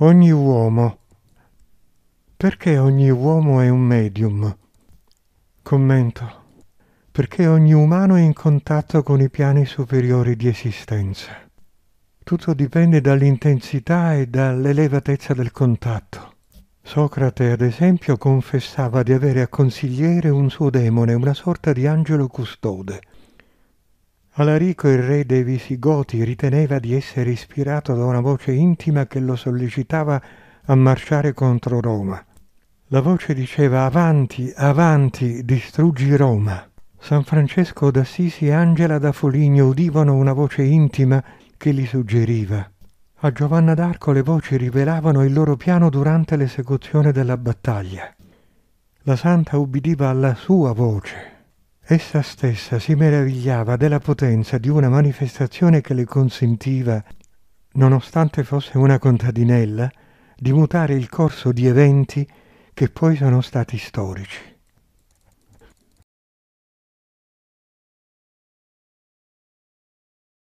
Ogni uomo. Perché ogni uomo è un medium? Commento. Perché ogni umano è in contatto con i piani superiori di esistenza. Tutto dipende dall'intensità e dall'elevatezza del contatto. Socrate, ad esempio, confessava di avere a consigliere un suo demone, una sorta di angelo custode, Alarico, il re dei Visigoti, riteneva di essere ispirato da una voce intima che lo sollecitava a marciare contro Roma. La voce diceva Avanti, avanti, distruggi Roma. San Francesco d'Assisi e Angela da Foligno udivano una voce intima che li suggeriva. A Giovanna d'Arco le voci rivelavano il loro piano durante l'esecuzione della battaglia. La santa ubbidiva alla sua voce, Essa stessa si meravigliava della potenza di una manifestazione che le consentiva, nonostante fosse una contadinella, di mutare il corso di eventi che poi sono stati storici.